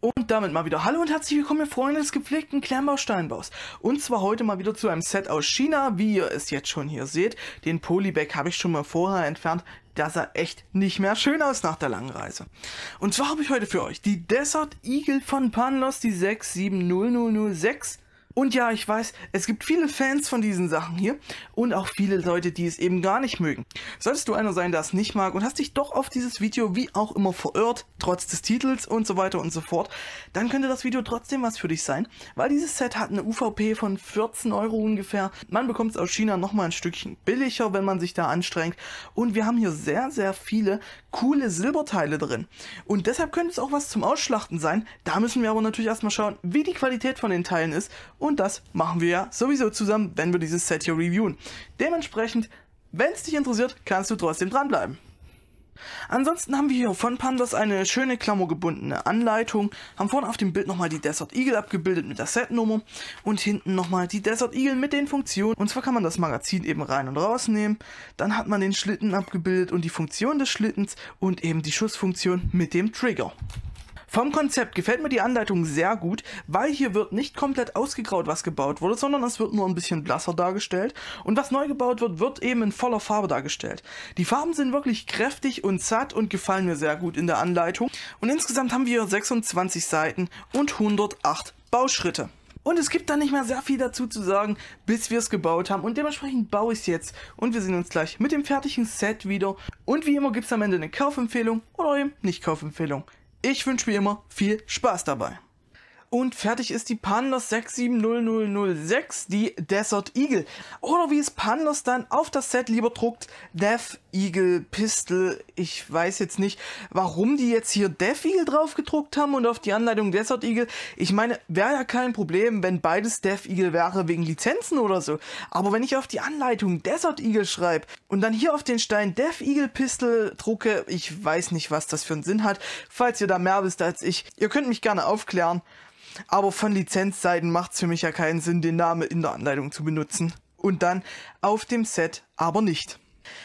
Und damit mal wieder Hallo und herzlich willkommen, ihr Freunde des gepflegten Klemmbausteinbaus. Und zwar heute mal wieder zu einem Set aus China, wie ihr es jetzt schon hier seht. Den Polybag habe ich schon mal vorher entfernt. Das sah echt nicht mehr schön aus nach der langen Reise. Und zwar habe ich heute für euch die Desert Eagle von Panlos, die 670006. Und ja, ich weiß, es gibt viele Fans von diesen Sachen hier und auch viele Leute, die es eben gar nicht mögen. Solltest du einer sein, der es nicht mag und hast dich doch auf dieses Video wie auch immer verirrt, trotz des Titels und so weiter und so fort, dann könnte das Video trotzdem was für dich sein, weil dieses Set hat eine UVP von 14 Euro ungefähr. Man bekommt es aus China nochmal ein Stückchen billiger, wenn man sich da anstrengt. Und wir haben hier sehr, sehr viele coole Silberteile drin. Und deshalb könnte es auch was zum Ausschlachten sein. Da müssen wir aber natürlich erstmal schauen, wie die Qualität von den Teilen ist und und das machen wir ja sowieso zusammen, wenn wir dieses Set hier reviewen. Dementsprechend, wenn es dich interessiert, kannst du trotzdem dranbleiben. Ansonsten haben wir hier von Pandas eine schöne klammergebundene Anleitung, haben vorne auf dem Bild nochmal die Desert Eagle abgebildet mit der Setnummer und hinten nochmal die Desert Eagle mit den Funktionen. Und zwar kann man das Magazin eben rein und rausnehmen, dann hat man den Schlitten abgebildet und die Funktion des Schlittens und eben die Schussfunktion mit dem Trigger. Vom Konzept gefällt mir die Anleitung sehr gut, weil hier wird nicht komplett ausgegraut, was gebaut wurde, sondern es wird nur ein bisschen blasser dargestellt und was neu gebaut wird, wird eben in voller Farbe dargestellt. Die Farben sind wirklich kräftig und satt und gefallen mir sehr gut in der Anleitung und insgesamt haben wir 26 Seiten und 108 Bauschritte. Und es gibt da nicht mehr sehr viel dazu zu sagen, bis wir es gebaut haben. Und dementsprechend baue ich es jetzt. Und wir sehen uns gleich mit dem fertigen Set wieder. Und wie immer gibt es am Ende eine Kaufempfehlung oder eben Nicht-Kaufempfehlung. Ich wünsche wie immer viel Spaß dabei. Und fertig ist die Pandas 670006, die Desert Eagle. Oder wie es Pandas dann auf das Set lieber druckt, Death Eagle Pistol. Ich weiß jetzt nicht, warum die jetzt hier Death Eagle drauf gedruckt haben und auf die Anleitung Desert Eagle. Ich meine, wäre ja kein Problem, wenn beides Death Eagle wäre wegen Lizenzen oder so. Aber wenn ich auf die Anleitung Desert Eagle schreibe und dann hier auf den Stein Death Eagle Pistol drucke, ich weiß nicht, was das für einen Sinn hat. Falls ihr da mehr wisst als ich, ihr könnt mich gerne aufklären aber von Lizenzseiten macht es für mich ja keinen Sinn, den Namen in der Anleitung zu benutzen. Und dann auf dem Set aber nicht.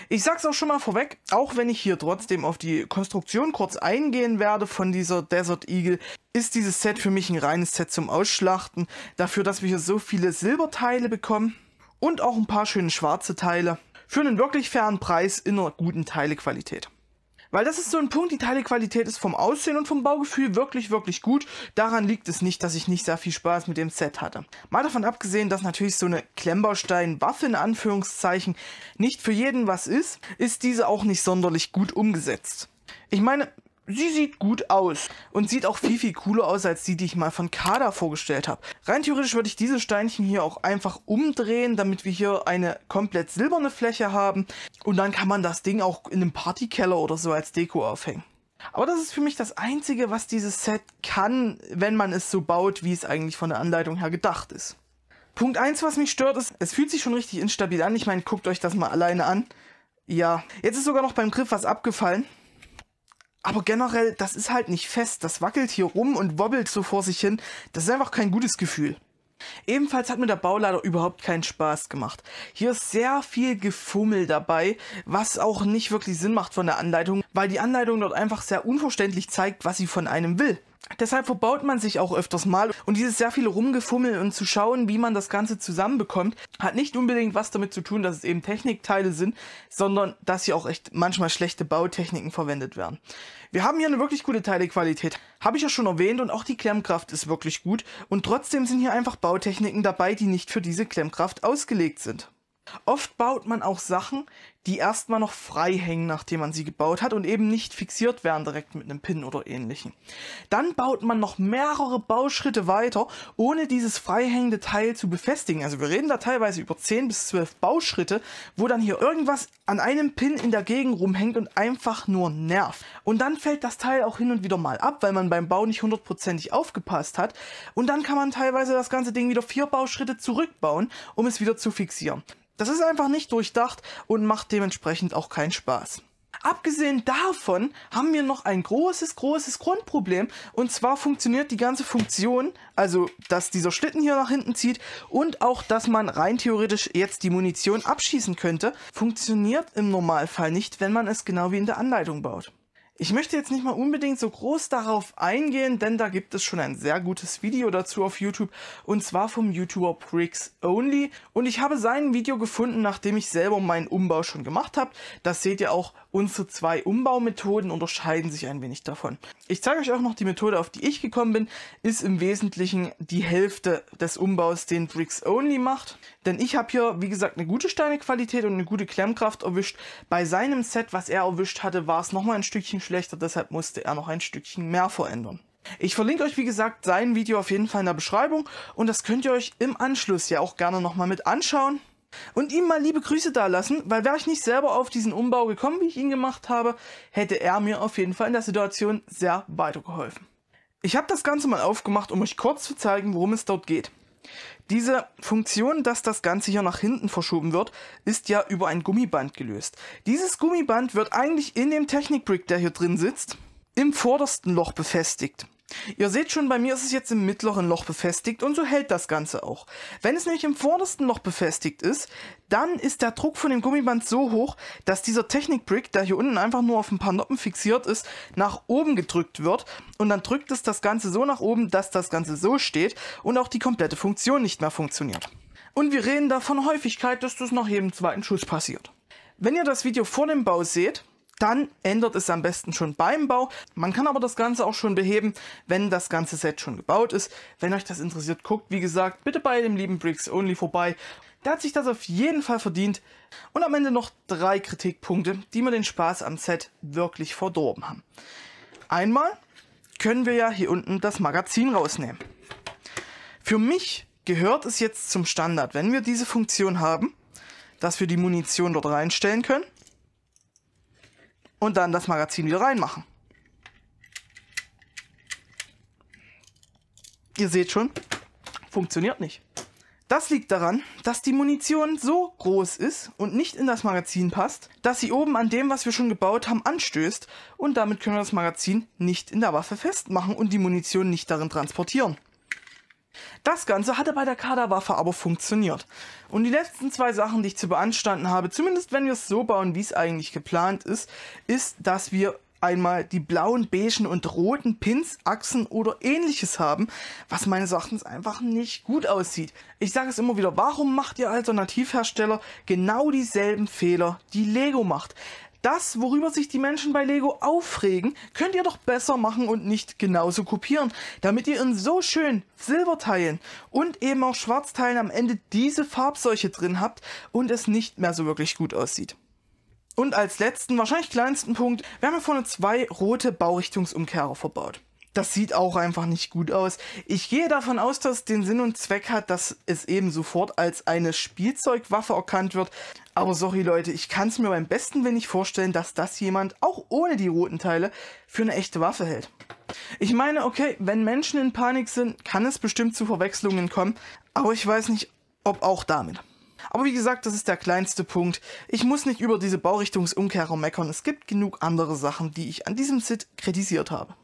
Ich sag's auch schon mal vorweg, auch wenn ich hier trotzdem auf die Konstruktion kurz eingehen werde von dieser Desert Eagle, ist dieses Set für mich ein reines Set zum Ausschlachten. Dafür, dass wir hier so viele Silberteile bekommen und auch ein paar schöne schwarze Teile. Für einen wirklich fairen Preis in einer guten Teilequalität. Weil das ist so ein Punkt, die Teilequalität ist vom Aussehen und vom Baugefühl wirklich, wirklich gut. Daran liegt es nicht, dass ich nicht sehr viel Spaß mit dem Set hatte. Mal davon abgesehen, dass natürlich so eine Klemmbaustein-Waffe in Anführungszeichen nicht für jeden was ist, ist diese auch nicht sonderlich gut umgesetzt. Ich meine, sie sieht gut aus und sieht auch viel, viel cooler aus als die, die ich mal von Kada vorgestellt habe. Rein theoretisch würde ich diese Steinchen hier auch einfach umdrehen, damit wir hier eine komplett silberne Fläche haben und dann kann man das Ding auch in einem Partykeller oder so als Deko aufhängen. Aber das ist für mich das Einzige, was dieses Set kann, wenn man es so baut, wie es eigentlich von der Anleitung her gedacht ist. Punkt 1, was mich stört, ist, es fühlt sich schon richtig instabil an. Ich meine, guckt euch das mal alleine an. Ja, jetzt ist sogar noch beim Griff was abgefallen aber generell, das ist halt nicht fest. Das wackelt hier rum und wobbelt so vor sich hin. Das ist einfach kein gutes Gefühl. Ebenfalls hat mir der Baulader überhaupt keinen Spaß gemacht. Hier ist sehr viel Gefummel dabei, was auch nicht wirklich Sinn macht von der Anleitung, weil die Anleitung dort einfach sehr unverständlich zeigt, was sie von einem will. Deshalb verbaut man sich auch öfters mal und dieses sehr viele Rumgefummeln und zu schauen, wie man das Ganze zusammenbekommt, hat nicht unbedingt was damit zu tun, dass es eben Technikteile sind, sondern dass hier auch echt manchmal schlechte Bautechniken verwendet werden. Wir haben hier eine wirklich gute Teilequalität, habe ich ja schon erwähnt und auch die Klemmkraft ist wirklich gut und trotzdem sind hier einfach Bautechniken dabei, die nicht für diese Klemmkraft ausgelegt sind. Oft baut man auch Sachen, die erstmal noch frei hängen, nachdem man sie gebaut hat und eben nicht fixiert werden direkt mit einem Pin oder ähnlichem. Dann baut man noch mehrere Bauschritte weiter, ohne dieses freihängende Teil zu befestigen. Also wir reden da teilweise über 10 bis 12 Bauschritte, wo dann hier irgendwas an einem Pin in der Gegend rumhängt und einfach nur nervt. Und dann fällt das Teil auch hin und wieder mal ab, weil man beim Bau nicht hundertprozentig aufgepasst hat. Und dann kann man teilweise das ganze Ding wieder vier Bauschritte zurückbauen, um es wieder zu fixieren. Das ist einfach nicht durchdacht und macht dementsprechend auch kein Spaß. Abgesehen davon haben wir noch ein großes, großes Grundproblem. Und zwar funktioniert die ganze Funktion, also dass dieser Schlitten hier nach hinten zieht und auch, dass man rein theoretisch jetzt die Munition abschießen könnte, funktioniert im Normalfall nicht, wenn man es genau wie in der Anleitung baut. Ich möchte jetzt nicht mal unbedingt so groß darauf eingehen, denn da gibt es schon ein sehr gutes Video dazu auf YouTube und zwar vom YouTuber Pricks Only und ich habe sein Video gefunden, nachdem ich selber meinen Umbau schon gemacht habe. Das seht ihr auch, unsere zwei Umbaumethoden unterscheiden sich ein wenig davon. Ich zeige euch auch noch die Methode, auf die ich gekommen bin, ist im Wesentlichen die Hälfte des Umbaus, den Bricks Only macht, denn ich habe hier, wie gesagt, eine gute Steinequalität und eine gute Klemmkraft erwischt. Bei seinem Set, was er erwischt hatte, war es nochmal ein Stückchen schlechter, deshalb musste er noch ein Stückchen mehr verändern. Ich verlinke euch wie gesagt sein Video auf jeden Fall in der Beschreibung und das könnt ihr euch im Anschluss ja auch gerne nochmal mit anschauen und ihm mal liebe Grüße dalassen, weil wäre ich nicht selber auf diesen Umbau gekommen, wie ich ihn gemacht habe, hätte er mir auf jeden Fall in der Situation sehr weitergeholfen. Ich habe das Ganze mal aufgemacht, um euch kurz zu zeigen, worum es dort geht. Diese Funktion, dass das Ganze hier nach hinten verschoben wird, ist ja über ein Gummiband gelöst. Dieses Gummiband wird eigentlich in dem Technikbrick, der hier drin sitzt, im vordersten Loch befestigt. Ihr seht schon, bei mir ist es jetzt im mittleren Loch befestigt und so hält das Ganze auch. Wenn es nämlich im vordersten Loch befestigt ist, dann ist der Druck von dem Gummiband so hoch, dass dieser Technikbrick, der hier unten einfach nur auf ein paar Noppen fixiert ist, nach oben gedrückt wird und dann drückt es das Ganze so nach oben, dass das Ganze so steht und auch die komplette Funktion nicht mehr funktioniert. Und wir reden davon Häufigkeit, dass das nach jedem zweiten Schuss passiert. Wenn ihr das Video vor dem Bau seht, dann ändert es am besten schon beim Bau. Man kann aber das Ganze auch schon beheben, wenn das ganze Set schon gebaut ist. Wenn euch das interessiert, guckt, wie gesagt, bitte bei dem lieben Bricks Only vorbei. Der hat sich das auf jeden Fall verdient. Und am Ende noch drei Kritikpunkte, die mir den Spaß am Set wirklich verdorben haben. Einmal können wir ja hier unten das Magazin rausnehmen. Für mich gehört es jetzt zum Standard, wenn wir diese Funktion haben, dass wir die Munition dort reinstellen können, und dann das Magazin wieder reinmachen. Ihr seht schon, funktioniert nicht. Das liegt daran, dass die Munition so groß ist und nicht in das Magazin passt, dass sie oben an dem, was wir schon gebaut haben, anstößt und damit können wir das Magazin nicht in der Waffe festmachen und die Munition nicht darin transportieren. Das Ganze hatte bei der Kaderwaffe aber funktioniert. Und die letzten zwei Sachen, die ich zu beanstanden habe, zumindest wenn wir es so bauen, wie es eigentlich geplant ist, ist, dass wir einmal die blauen, beigen und roten Pins, Achsen oder ähnliches haben, was meines Erachtens einfach nicht gut aussieht. Ich sage es immer wieder, warum macht ihr Alternativhersteller genau dieselben Fehler, die Lego macht? Das, worüber sich die Menschen bei Lego aufregen, könnt ihr doch besser machen und nicht genauso kopieren, damit ihr in so schön Silberteilen und eben auch Schwarzteilen am Ende diese Farbseuche drin habt und es nicht mehr so wirklich gut aussieht. Und als letzten, wahrscheinlich kleinsten Punkt, wir haben hier vorne zwei rote Baurichtungsumkehrer verbaut das sieht auch einfach nicht gut aus. Ich gehe davon aus, dass es den Sinn und Zweck hat, dass es eben sofort als eine Spielzeugwaffe erkannt wird. Aber sorry Leute, ich kann es mir beim besten wenig vorstellen, dass das jemand, auch ohne die roten Teile, für eine echte Waffe hält. Ich meine, okay, wenn Menschen in Panik sind, kann es bestimmt zu Verwechslungen kommen, aber ich weiß nicht, ob auch damit. Aber wie gesagt, das ist der kleinste Punkt. Ich muss nicht über diese Baurichtungsumkehrer meckern. Es gibt genug andere Sachen, die ich an diesem Sit kritisiert habe.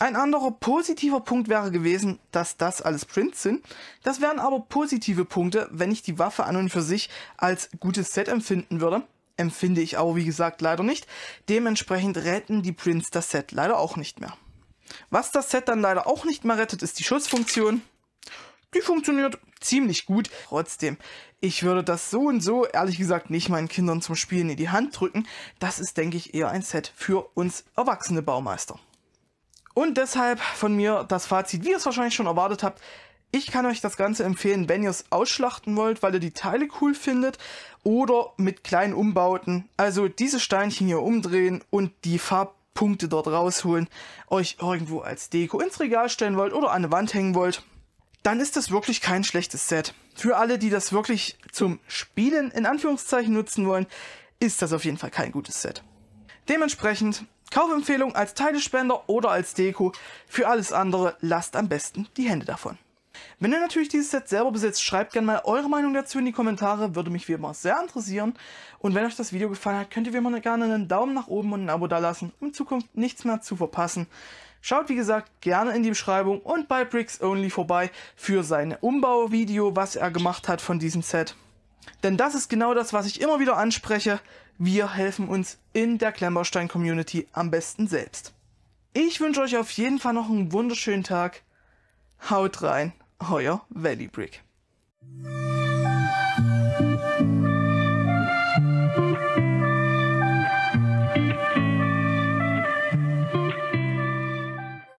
Ein anderer positiver Punkt wäre gewesen, dass das alles Prints sind. Das wären aber positive Punkte, wenn ich die Waffe an und für sich als gutes Set empfinden würde. Empfinde ich aber, wie gesagt, leider nicht. Dementsprechend retten die Prints das Set leider auch nicht mehr. Was das Set dann leider auch nicht mehr rettet, ist die Schutzfunktion. Die funktioniert ziemlich gut. Trotzdem, ich würde das so und so, ehrlich gesagt, nicht meinen Kindern zum Spielen in die Hand drücken. Das ist, denke ich, eher ein Set für uns erwachsene Baumeister. Und deshalb von mir das Fazit, wie ihr es wahrscheinlich schon erwartet habt. Ich kann euch das Ganze empfehlen, wenn ihr es ausschlachten wollt, weil ihr die Teile cool findet oder mit kleinen Umbauten. Also diese Steinchen hier umdrehen und die Farbpunkte dort rausholen, euch irgendwo als Deko ins Regal stellen wollt oder an eine Wand hängen wollt, dann ist das wirklich kein schlechtes Set. Für alle, die das wirklich zum Spielen in Anführungszeichen nutzen wollen, ist das auf jeden Fall kein gutes Set. Dementsprechend Kaufempfehlung als Teilespender oder als Deko. Für alles andere lasst am besten die Hände davon. Wenn ihr natürlich dieses Set selber besitzt, schreibt gerne mal eure Meinung dazu in die Kommentare, würde mich wie immer sehr interessieren. Und wenn euch das Video gefallen hat, könnt ihr wie immer gerne einen Daumen nach oben und ein Abo dalassen, um in Zukunft nichts mehr zu verpassen. Schaut wie gesagt gerne in die Beschreibung und bei Bricks Only vorbei für sein Umbauvideo, was er gemacht hat von diesem Set. Denn das ist genau das, was ich immer wieder anspreche. Wir helfen uns in der Klemmbaustein-Community am besten selbst. Ich wünsche euch auf jeden Fall noch einen wunderschönen Tag. Haut rein, euer Valley Brick.